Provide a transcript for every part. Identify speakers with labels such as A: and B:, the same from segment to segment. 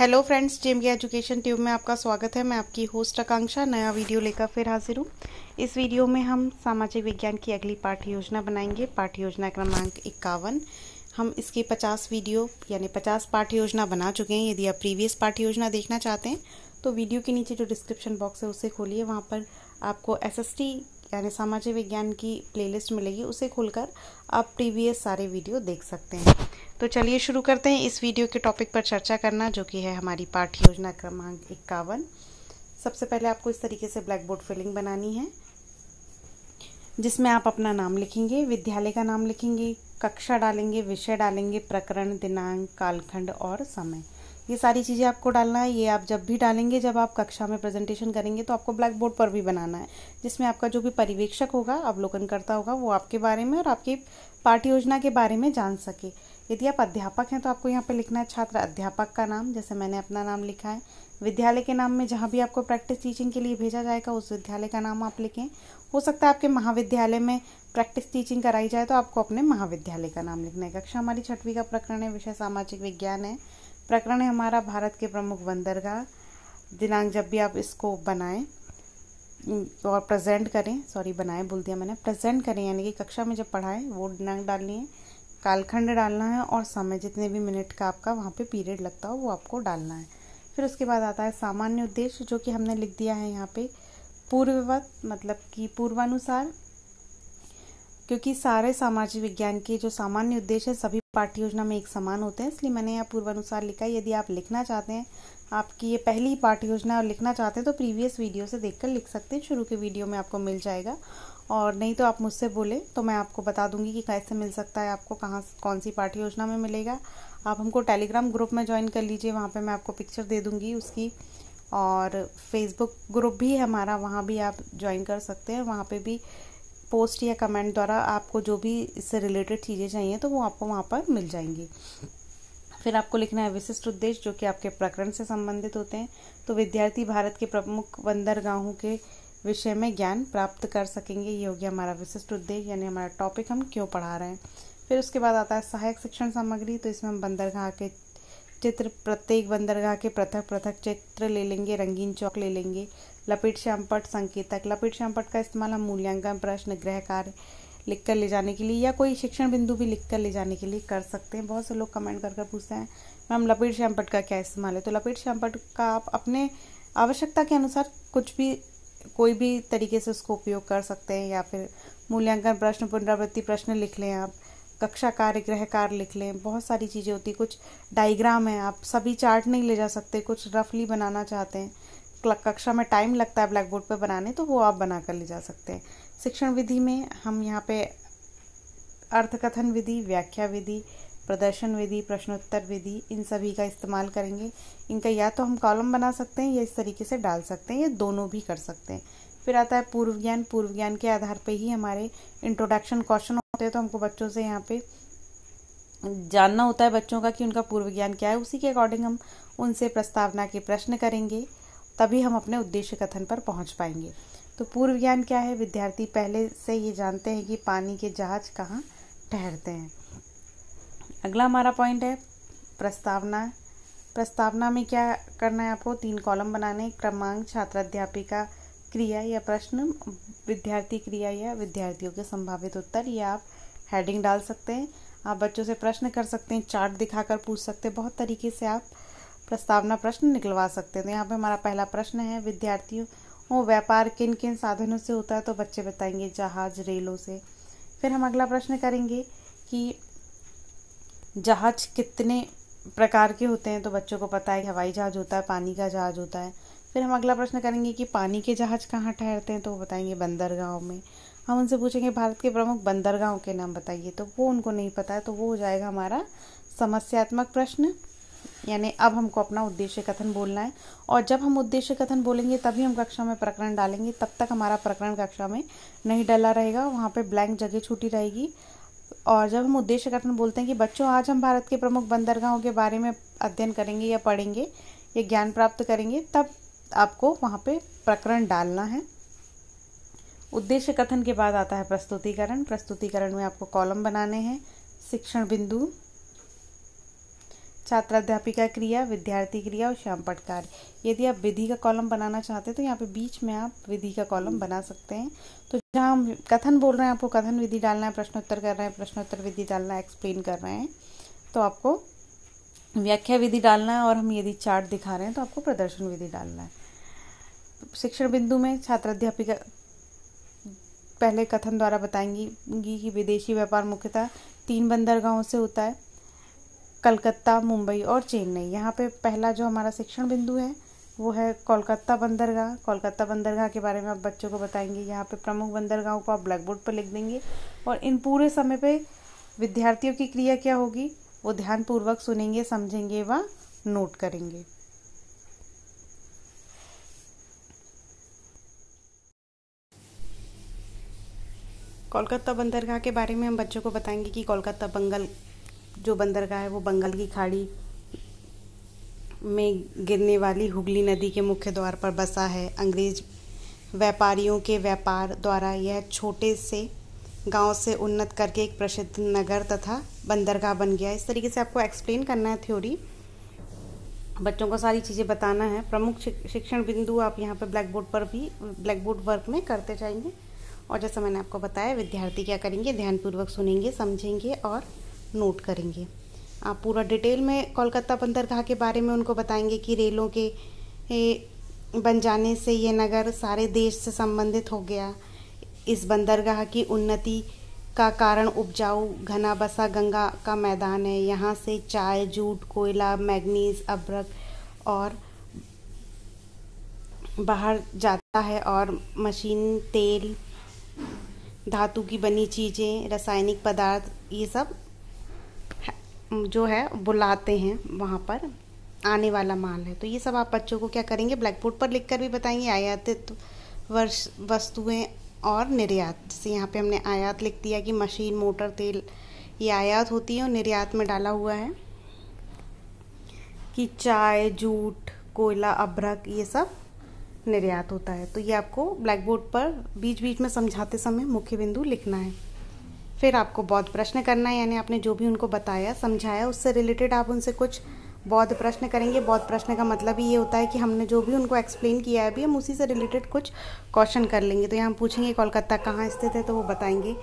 A: hello friends gym के education tube में आपका स्वागत है मैं आपकी होस्ट आकांक्षा नया वीडियो लेकर फिर हाजिर हूँ इस वीडियो में हम सामाजिक विज्ञान की अगली पाठ योजना बनाएंगे पाठ्य योजना क्रमांक इक्यावन हम इसकी 50 वीडियो यानी 50 पाठ योजना बना चुके हैं यदि आप प्रीवियस पाठ्य योजना देखना चाहते हैं तो वीडियो के नीचे जो डिस्क्रिप्शन बॉक्स है उसे खोलिए वहाँ पर आपको एस यानी सामाजिक विज्ञान की प्लेलिस्ट मिलेगी उसे खोलकर आप प्रीवियस सारे वीडियो देख सकते हैं तो चलिए शुरू करते हैं इस वीडियो के टॉपिक पर चर्चा करना जो कि है हमारी पाठ योजना क्रमांक इक्यावन सबसे पहले आपको इस तरीके से ब्लैक बोर्ड फिलिंग बनानी है जिसमें आप अपना नाम लिखेंगे विद्यालय का नाम लिखेंगे कक्षा डालेंगे विषय डालेंगे प्रकरण दिनांक कालखंड और समय ये सारी चीज़ें आपको डालना है ये आप जब भी डालेंगे जब आप कक्षा में प्रेजेंटेशन करेंगे तो आपको ब्लैक बोर्ड पर भी बनाना है जिसमें आपका जो भी परिवेक्षक होगा अवलोकन करता होगा वो आपके बारे में और आपकी पाठ्य योजना के बारे में जान सके यदि आप अध्यापक हैं तो आपको यहाँ पर लिखना है छात्र अध्यापक का नाम जैसे मैंने अपना नाम लिखा है विद्यालय के नाम में जहाँ भी आपको प्रैक्टिस टीचिंग के लिए भेजा जाएगा उस विद्यालय का नाम आप लिखें हो सकता है आपके महाविद्यालय में प्रैक्टिस टीचिंग कराई जाए तो आपको अपने महाविद्यालय का नाम लिखना है कक्षा हमारी छठवीं का प्रकरण है विषय सामाजिक विज्ञान है प्रकरण है हमारा भारत के प्रमुख बंदरगाह दिनांक जब भी आप इसको बनाएं और तो प्रेजेंट करें सॉरी बनाएं भूल दिया मैंने प्रेजेंट करें यानी कि कक्षा में जब पढ़ाएं वो दिनांक डालनी है कालखंड डालना है और समय जितने भी मिनट का आपका वहाँ पे पीरियड लगता हो वो आपको डालना है फिर उसके बाद आता है सामान्य उद्देश्य जो कि हमने लिख दिया है यहाँ पे पूर्ववत मतलब कि पूर्वानुसार क्योंकि सारे सामाजिक विज्ञान के जो सामान्य उद्देश्य है सभी पाठ्य योजना में एक समान होते हैं इसलिए मैंने यहाँ पूर्वानुसार लिखा है यदि आप लिखना चाहते हैं आपकी ये पहली पाठ योजना और लिखना चाहते हैं तो प्रीवियस वीडियो से देखकर लिख सकते हैं शुरू के वीडियो में आपको मिल जाएगा और नहीं तो आप मुझसे बोले तो मैं आपको बता दूंगी कि कैसे मिल सकता है आपको कहाँ कौन सी पाठ्य योजना में मिलेगा आप हमको टेलीग्राम ग्रुप में ज्वाइन कर लीजिए वहाँ पर मैं आपको पिक्चर दे दूँगी उसकी और फेसबुक ग्रुप भी है हमारा वहाँ भी आप ज्वाइन कर सकते हैं वहाँ पर भी पोस्ट या कमेंट द्वारा आपको जो भी इससे रिलेटेड चीज़ें चाहिए तो वो आपको वहाँ पर मिल जाएंगी फिर आपको लिखना है विशिष्ट उद्देश्य जो कि आपके प्रकरण से संबंधित होते हैं तो विद्यार्थी भारत के प्रमुख बंदरगाहों के विषय में ज्ञान प्राप्त कर सकेंगे ये हो गया हमारा विशिष्ट उद्देश्य यानी हमारा टॉपिक हम क्यों पढ़ा रहे हैं फिर उसके बाद आता है सहायक शिक्षण सामग्री तो इसमें हम बंदरगाह के चित्र प्रत्येक बंदरगाह के पृथक पृथक चित्र ले लेंगे रंगीन चौक ले लेंगे लपेट श्यामपट संकेतक लपेट श्यामपट का इस्तेमाल हम मूल्यांकन प्रश्न गृह कार्य लिख कर ले जाने के लिए या कोई शिक्षण बिंदु भी लिख कर ले जाने के लिए कर सकते हैं बहुत से लोग कमेंट करके पूछते हैं मैम लपेट श्यामपट का क्या इस्तेमाल है तो लपेट श्यामपट का आप अपने आवश्यकता के अनुसार कुछ भी कोई भी तरीके से उसको उपयोग कर सकते हैं या फिर मूल्यांकन प्रश्न पुनरावृत्ति प्रश्न लिख लें आप कक्षा कार्य गृह कार्य लिख लें बहुत सारी चीज़ें होती कुछ डायग्राम है आप सभी चार्ट नहीं ले जा सकते कुछ रफली बनाना चाहते हैं कक्षा में टाइम लगता है ब्लैक बोर्ड पर बनाने तो वो आप बना कर ले जा सकते हैं शिक्षण विधि में हम यहाँ पे अर्थकथन विधि व्याख्या विधि प्रदर्शन विधि प्रश्नोत्तर विधि इन सभी का इस्तेमाल करेंगे इनका या तो हम कॉलम बना सकते हैं या इस तरीके से डाल सकते हैं या दोनों भी कर सकते हैं फिर आता है पूर्व ज्ञान पूर्व ज्ञान के आधार पर ही हमारे इंट्रोडक्शन क्वेश्चन होते हैं तो हमको बच्चों से यहाँ पे जानना होता है बच्चों का कि उनका पूर्व ज्ञान क्या है उसी के अकॉर्डिंग हम उनसे प्रस्तावना के प्रश्न करेंगे तभी हम अपने उद्देश्य कथन पर पहुंच पाएंगे तो पूर्व ज्ञान क्या है विद्यार्थी पहले से ये जानते हैं कि पानी के जहाज कहाँ ठहरते हैं अगला हमारा पॉइंट है प्रस्तावना प्रस्तावना में क्या करना है आपको तीन कॉलम बनाने क्रमांक छात्र अध्यापिका क्रिया या प्रश्न विद्यार्थी क्रिया या विद्यार्थियों के संभावित उत्तर या आप हेडिंग डाल सकते हैं आप बच्चों से प्रश्न कर सकते हैं चार्ट दिखाकर पूछ सकते हैं बहुत तरीके से आप प्रस्तावना प्रश्न निकलवा सकते हैं तो यहाँ पे हमारा पहला प्रश्न है विद्यार्थियों वो व्यापार किन किन साधनों से होता है तो बच्चे बताएंगे जहाज रेलों से फिर हम अगला प्रश्न करेंगे कि जहाज कितने प्रकार के होते हैं तो बच्चों को पता है हवाई जहाज होता है पानी का जहाज होता है फिर हम अगला प्रश्न करेंगे कि पानी के जहाज कहाँ ठहरते हैं तो वो बताएंगे बंदरगाहों में हम उनसे पूछेंगे भारत के प्रमुख बंदरगाहों के नाम बताइए तो वो उनको नहीं पता है तो वो हो जाएगा हमारा समस्यात्मक प्रश्न यानी अब हमको अपना उद्देश्य कथन बोलना है और जब हम उद्देश्य कथन बोलेंगे तभी हम कक्षा में प्रकरण डालेंगे तब तक हमारा प्रकरण कक्षा में नहीं डला रहेगा वहाँ पे ब्लैंक जगह छूटी रहेगी और जब हम उद्देश्य कथन बोलते हैं कि बच्चों आज हम भारत के प्रमुख बंदरगाहों के बारे में अध्ययन करेंगे या पढ़ेंगे या ज्ञान प्राप्त करेंगे तब आपको वहाँ पे प्रकरण डालना है उद्देश्य कथन के बाद आता है प्रस्तुतिकरण प्रस्तुतिकरण में आपको कॉलम बनाने हैं शिक्षण बिंदु छात्राध्यापिका क्रिया विद्यार्थी क्रिया और श्याम कार्य यदि आप विधि का कॉलम बनाना चाहते हैं तो यहाँ पे बीच में आप विधि का कॉलम बना सकते हैं तो जहाँ हम कथन बोल रहे हैं आपको कथन विधि डालना है प्रश्नोत्तर कर रहे हैं प्रश्नोत्तर विधि डालना है एक्सप्लेन कर रहे हैं तो आपको व्याख्या विधि डालना है और हम यदि चार्ट दिखा रहे हैं तो आपको प्रदर्शन विधि डालना है शिक्षण बिंदु में छात्राध्यापिका पहले कथन द्वारा बताएंगी कि विदेशी व्यापार मुख्यतः तीन बंदरगाहों से होता है कलकत्ता मुंबई और चेन्नई यहाँ पे पहला जो हमारा शिक्षण बिंदु है वो है कोलकाता बंदरगाह कोलकाता बंदरगाह के बारे में आप बच्चों को बताएंगे यहाँ पे प्रमुख बंदरगाहों को आप ब्लैक बोर्ड पर लिख देंगे और इन पूरे समय पे विद्यार्थियों की क्रिया क्या होगी वो ध्यानपूर्वक सुनेंगे समझेंगे व नोट करेंगे कोलकाता बंदरगाह के बारे में हम बच्चों को बताएंगे कि कोलकाता बंगल जो बंदरगाह है वो बंगाल की खाड़ी में गिरने वाली हुगली नदी के मुख्य द्वार पर बसा है अंग्रेज व्यापारियों के व्यापार द्वारा यह छोटे से गांव से उन्नत करके एक प्रसिद्ध नगर तथा बंदरगाह बन गया इस तरीके से आपको एक्सप्लेन करना है थ्योरी बच्चों को सारी चीज़ें बताना है प्रमुख शिक्षण बिंदु आप यहाँ पर ब्लैक बोर्ड पर भी ब्लैक बोर्ड वर्क में करते जाएंगे और जैसा मैंने आपको बताया विद्यार्थी क्या करेंगे ध्यानपूर्वक सुनेंगे समझेंगे और नोट करेंगे आप पूरा डिटेल में कोलकाता बंदरगाह के बारे में उनको बताएंगे कि रेलों के बन जाने से ये नगर सारे देश से संबंधित हो गया इस बंदरगाह की उन्नति का कारण उपजाऊ घना बसा गंगा का मैदान है यहाँ से चाय जूट कोयला मैग्नीज अब्रक और बाहर जाता है और मशीन तेल धातु की बनी चीज़ें रासायनिक पदार्थ ये सब जो है बुलाते हैं वहाँ पर आने वाला माल है तो ये सब आप बच्चों को क्या करेंगे ब्लैक बोर्ड पर लिख कर भी बताएंगे आयातित वर्ष वस्तुएं और निर्यात जैसे यहाँ पे हमने आयात लिख दिया कि मशीन मोटर तेल ये आयात होती है और निर्यात में डाला हुआ है कि चाय जूट कोयला अभ्रक ये सब निर्यात होता है तो ये आपको ब्लैक बोर्ड पर बीच बीच में समझाते समय मुख्य बिंदु लिखना है फिर आपको बौद्ध प्रश्न करना है यानी आपने जो भी उनको बताया समझाया उससे रिलेटेड आप उनसे कुछ बौद्ध प्रश्न करेंगे बौद्ध प्रश्न का मतलब ही ये होता है कि हमने जो भी उनको एक्सप्लेन किया है अभी हम उसी से रिलेटेड कुछ क्वेश्चन कर लेंगे तो यहाँ पूछेंगे कोलकाता कहाँ स्थित है तो वो बताएंगे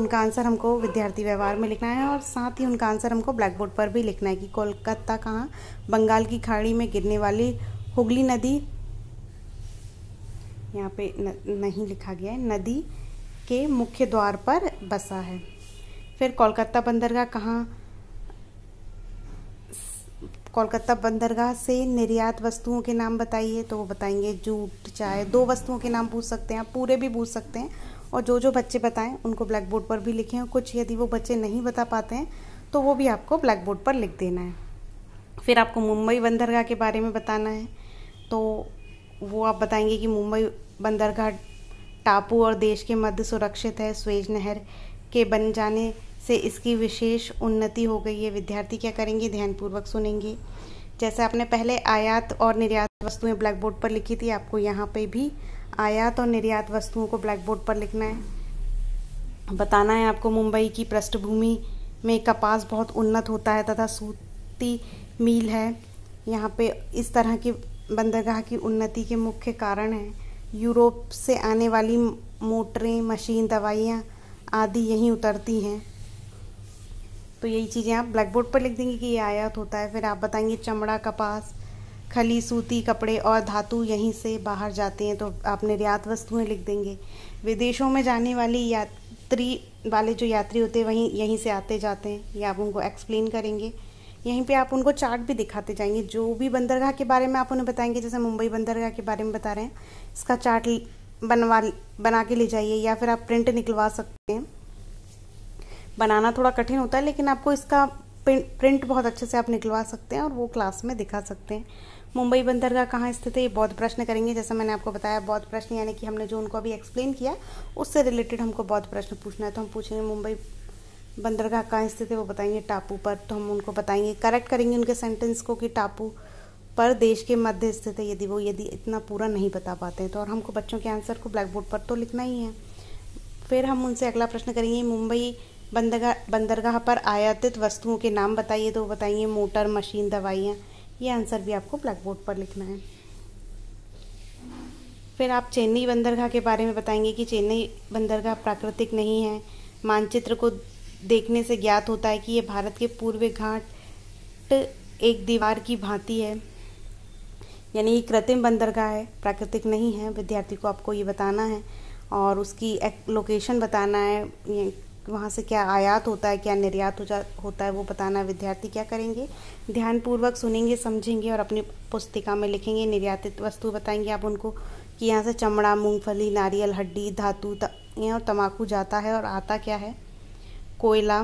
A: उनका आंसर हमको विद्यार्थी व्यवहार में लिखना है और साथ ही उनका आंसर हमको ब्लैक बोर्ड पर भी लिखना है कि कोलकाता कहाँ बंगाल की खाड़ी में गिरने वाली हुगली नदी यहाँ पे न, नहीं लिखा गया है नदी के मुख्य द्वार पर बसा है फिर कोलकाता बंदरगाह कहाँ कोलकाता बंदरगाह से निर्यात वस्तुओं के नाम बताइए तो वो बताएंगे जूट चाय दो वस्तुओं के नाम पूछ सकते हैं आप पूरे भी पूछ सकते हैं और जो जो बच्चे बताएं उनको ब्लैक बोर्ड पर भी लिखें कुछ यदि वो बच्चे नहीं बता पाते हैं तो वो भी आपको ब्लैक बोर्ड पर लिख देना है फिर आपको मुंबई बंदरगाह के बारे में बताना है तो वो आप बताएंगे कि मुंबई बंदरगाह टापू और देश के मध्य सुरक्षित है स्वेज नहर के बन जाने से इसकी विशेष उन्नति हो गई है विद्यार्थी क्या करेंगे ध्यानपूर्वक सुनेंगे जैसे आपने पहले आयात और निर्यात वस्तुएं ब्लैक बोर्ड पर लिखी थी आपको यहाँ पे भी आयात और निर्यात वस्तुओं को ब्लैक बोर्ड पर लिखना है बताना है आपको मुंबई की पृष्ठभूमि में कपास बहुत उन्नत होता है तथा सूती मील है यहाँ पे इस तरह की बंदरगाह की उन्नति के मुख्य कारण हैं यूरोप से आने वाली मोटरें मशीन दवाइयाँ आदि यहीं उतरती हैं तो यही चीज़ें आप ब्लैक बोर्ड पर लिख देंगे कि ये आयात होता है फिर आप बताएंगे चमड़ा कपास खली सूती कपड़े और धातु यहीं से बाहर जाते हैं तो आप निर्यात वस्तुएं लिख देंगे विदेशों में जाने वाली यात्री वाले जो यात्री होते हैं वहीं यहीं से आते जाते हैं ये आप उनको एक्सप्लेन करेंगे यहीं पे आप उनको चार्ट भी दिखाते जाएंगे जो भी बंदरगाह के बारे में आप उन्हें बताएंगे जैसे मुंबई बंदरगाह के बारे में बता रहे हैं इसका चार्ट बनवा बना के ले जाइए या फिर आप प्रिंट निकलवा सकते हैं बनाना थोड़ा कठिन होता है लेकिन आपको इसका प्रिंट बहुत अच्छे से आप निकलवा सकते हैं और वो क्लास में दिखा सकते हैं मुंबई बंदरगाह कहाँ स्थित है ये बौद्ध प्रश्न करेंगे जैसा मैंने आपको बताया बौद्ध प्रश्न यानी कि हमने जो उनको अभी एक्सप्लेन किया उससे रिलेटेड हमको बौद्ध प्रश्न पूछना है तो हम पूछेंगे मुंबई बंदरगाह कहाँ स्थित है वो बताएंगे टापू पर तो हम उनको बताएंगे करेक्ट करेंगे उनके सेंटेंस को कि टापू पर देश के मध्य स्थित है यदि वो यदि इतना पूरा नहीं बता पाते हैं तो और हमको बच्चों के आंसर को ब्लैक बोर्ड पर तो लिखना ही है फिर हम उनसे अगला प्रश्न करेंगे मुंबई बंदरगाह बंदरगाह पर आयातित वस्तुओं के नाम बताइए तो बताइए मोटर मशीन दवाइयाँ ये आंसर भी आपको ब्लैक बोर्ड पर लिखना है फिर आप चेन्नई बंदरगाह के बारे में बताएंगे कि चेन्नई बंदरगाह प्राकृतिक नहीं है मानचित्र को देखने से ज्ञात होता है कि ये भारत के पूर्व घाट एक दीवार की भांति है यानी ये कृत्रिम बंदरगाह है प्राकृतिक नहीं है विद्यार्थी को आपको ये बताना है और उसकी एक लोकेशन बताना है वहाँ से क्या आयात होता है क्या निर्यात हो जा होता है वो बताना विद्यार्थी क्या करेंगे ध्यानपूर्वक सुनेंगे समझेंगे और अपनी पुस्तिका में लिखेंगे निर्यातित वस्तु बताएंगे आप उनको कि यहाँ से चमड़ा मूंगफली नारियल हड्डी धातु और तम्बाकू जाता है और आता क्या है कोयला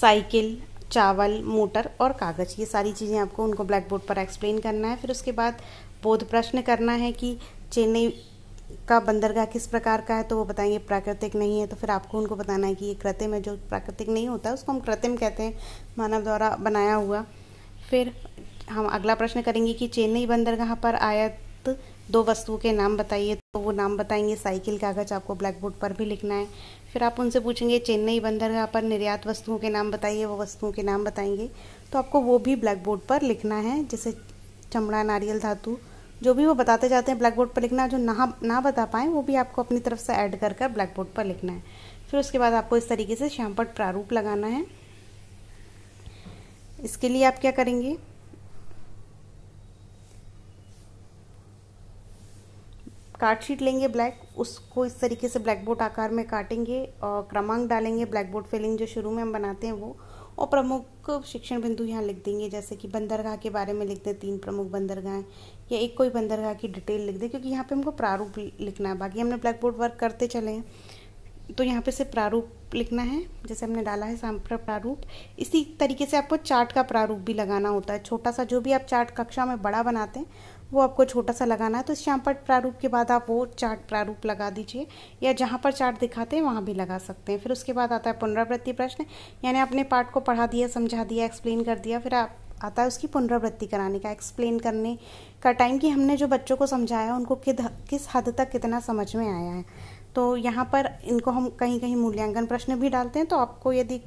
A: साइकिल चावल मोटर और कागज़ ये सारी चीज़ें आपको उनको ब्लैक बोर्ड पर एक्सप्लेन करना है फिर उसके बाद बोध प्रश्न करना है कि चेन्नई का बंदरगाह किस प्रकार का है तो वो बताएंगे प्राकृतिक नहीं है तो फिर आपको उनको बताना है कि ये कृत्रिम है जो प्राकृतिक नहीं होता उसको हम कृत्रिम कहते हैं मानव द्वारा बनाया हुआ फिर हम अगला प्रश्न करेंगे कि चेन्नई बंदरगाह पर आयत दो वस्तुओं के नाम बताइए तो वो नाम बताएंगे साइकिल कागज़ आपको ब्लैक बोर्ड पर भी लिखना है फिर आप उनसे पूछेंगे चेन्नई बंदरगाह पर निर्यात वस्तुओं के नाम बताइए वो वस्तुओं के नाम बताएंगे तो आपको वो भी ब्लैक बोर्ड पर लिखना है जैसे चमड़ा नारियल धातु जो भी वो बताते जाते हैं ब्लैक बोर्ड पर लिखना जो ना ना बता पाएँ वो भी आपको अपनी तरफ से ऐड कर कर ब्लैक बोर्ड पर लिखना है फिर उसके बाद आपको इस तरीके से श्यामपट प्रारूप लगाना है इसके लिए आप क्या करेंगे कार्ड शीट लेंगे ब्लैक उसको इस तरीके से ब्लैक बोर्ड आकार में काटेंगे और क्रमांक डालेंगे ब्लैक बोर्ड फिलिंग जो शुरू में हम बनाते हैं वो और प्रमुख शिक्षण बिंदु यहाँ लिख देंगे जैसे कि बंदरगाह के बारे में लिखते हैं तीन प्रमुख बंदरगाहें या एक कोई बंदरगाह की डिटेल लिख दें क्योंकि यहाँ पे हमको प्रारूप लिखना है बाकी हमने ब्लैक बोर्ड वर्क करते चले हैं तो यहाँ पे से प्रारूप लिखना है जैसे हमने डाला है सांप्र प्रारूप इसी तरीके से आपको चार्ट का प्रारूप भी लगाना होता है छोटा सा जो भी आप चार्ट कक्षा में बड़ा बनाते हैं वो आपको छोटा सा लगाना है तो श्यामपट प्रारूप के बाद आप वो चार्ट प्रारूप लगा दीजिए या जहाँ पर चार्ट दिखाते हैं वहाँ भी लगा सकते हैं फिर उसके बाद आता है पुनरावृत्ति प्रश्न यानी आपने पार्ट को पढ़ा दिया समझा दिया एक्सप्लेन कर दिया फिर आप आता है उसकी पुनरावृत्ति कराने का एक्सप्लेन करने का टाइम कि हमने जो बच्चों को समझाया उनको किद किस हद तक कितना समझ में आया है तो यहाँ पर इनको हम कहीं कहीं मूल्यांकन प्रश्न भी डालते हैं तो आपको यदि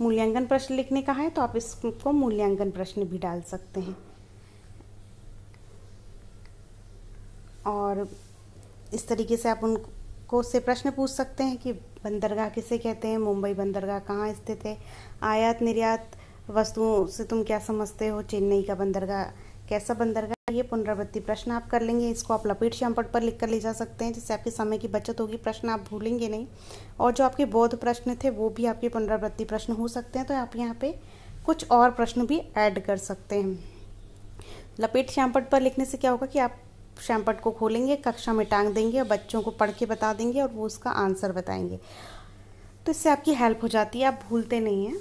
A: मूल्यांकन प्रश्न लिखने का है तो आप इसको मूल्यांकन प्रश्न भी डाल सकते हैं और इस तरीके से आप उनको से प्रश्न पूछ सकते हैं कि बंदरगाह किसे कहते हैं मुंबई बंदरगाह कहाँ स्थित है आयात निर्यात वस्तुओं से तुम क्या समझते हो चेन्नई का बंदरगाह कैसा बंदरगाह ये पुनरावृत्ति प्रश्न आप कर लेंगे इसको आप लपेट श्यामपट पर लिख कर ले जा सकते हैं जिससे आपके समय की बचत होगी प्रश्न आप भूलेंगे नहीं और जो आपके बौद्ध प्रश्न थे वो भी आपके पुनरावृत्ति प्रश्न हो सकते हैं तो आप यहाँ पे कुछ और प्रश्न भी ऐड कर सकते हैं लपेट श्यामपट पर लिखने से क्या होगा कि आप शैम्पट को खोलेंगे कक्षा में टांग देंगे और बच्चों को पढ़ के बता देंगे और वो उसका आंसर बताएंगे तो इससे आपकी हेल्प हो जाती है आप भूलते नहीं हैं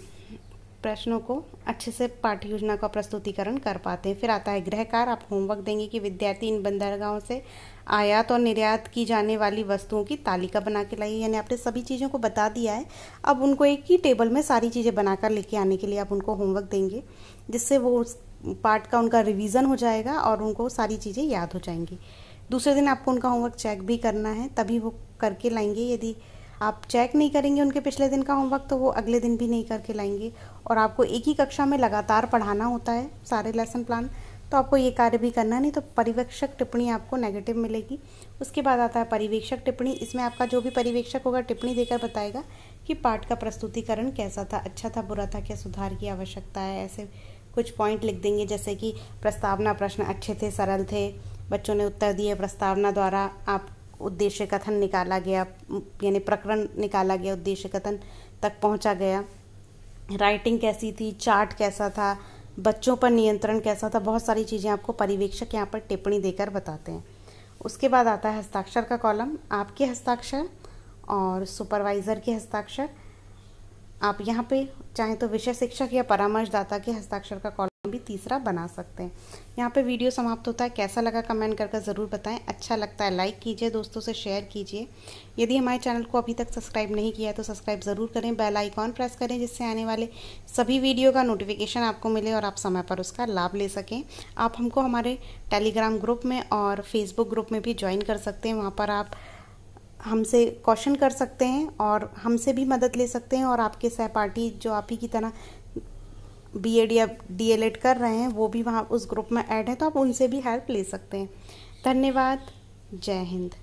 A: प्रश्नों को अच्छे से पाठ्य योजना का प्रस्तुतिकरण कर पाते हैं फिर आता है गृहकार आप होमवर्क देंगे कि विद्यार्थी इन बंदरगाहों से आयात और निर्यात की जाने वाली वस्तुओं की तालिका बना के लाइए यानी आपने सभी चीज़ों को बता दिया है अब उनको एक ही टेबल में सारी चीज़ें बनाकर लेके आने के लिए आप उनको होमवर्क देंगे जिससे वो उस पार्ट का उनका रिवीजन हो जाएगा और उनको सारी चीज़ें याद हो जाएंगी दूसरे दिन आपको उनका होमवर्क चेक भी करना है तभी वो करके लाएंगे यदि आप चेक नहीं करेंगे उनके पिछले दिन का होमवर्क तो वो अगले दिन भी नहीं करके लाएंगे और आपको एक ही कक्षा में लगातार पढ़ाना होता है सारे लेसन प्लान तो आपको ये कार्य भी करना नहीं तो परिवेक्षक टिप्पणी आपको नेगेटिव मिलेगी उसके बाद आता है परिवेक्षक टिप्पणी इसमें आपका जो भी परिवेक्षक होगा टिप्पणी देकर बताएगा कि पाठ का प्रस्तुतिकरण कैसा था अच्छा था बुरा था क्या सुधार की आवश्यकता है ऐसे कुछ पॉइंट लिख देंगे जैसे कि प्रस्तावना प्रश्न अच्छे थे सरल थे बच्चों ने उत्तर दिए प्रस्तावना द्वारा आप उद्देश्य कथन निकाला गया यानी प्रकरण निकाला गया उद्देश्य कथन तक पहुंचा गया राइटिंग कैसी थी चार्ट कैसा था बच्चों पर नियंत्रण कैसा था बहुत सारी चीज़ें आपको परिवेक्षक यहाँ पर टिप्पणी देकर बताते हैं उसके बाद आता है हस्ताक्षर का कॉलम आपके हस्ताक्षर और सुपरवाइज़र के हस्ताक्षर आप यहाँ पे चाहें तो विषय शिक्षक या परामर्शदाता के हस्ताक्षर का कॉलम भी तीसरा बना सकते हैं यहाँ पे वीडियो समाप्त होता है कैसा लगा कमेंट करके ज़रूर बताएं अच्छा लगता है लाइक कीजिए दोस्तों से शेयर कीजिए यदि हमारे चैनल को अभी तक सब्सक्राइब नहीं किया है तो सब्सक्राइब ज़रूर करें बेल आइकॉन प्रेस करें जिससे आने वाले सभी वीडियो का नोटिफिकेशन आपको मिले और आप समय पर उसका लाभ ले सकें आप हमको हमारे टेलीग्राम ग्रुप में और फेसबुक ग्रुप में भी ज्वाइन कर सकते हैं वहाँ पर आप हमसे क्वेश्चन कर सकते हैं और हमसे भी मदद ले सकते हैं और आपके सहपाठी जो आप ही की तरह बी एड या डी एल एड कर रहे हैं वो भी वहाँ उस ग्रुप में ऐड है तो आप उनसे भी हेल्प ले सकते हैं धन्यवाद जय हिंद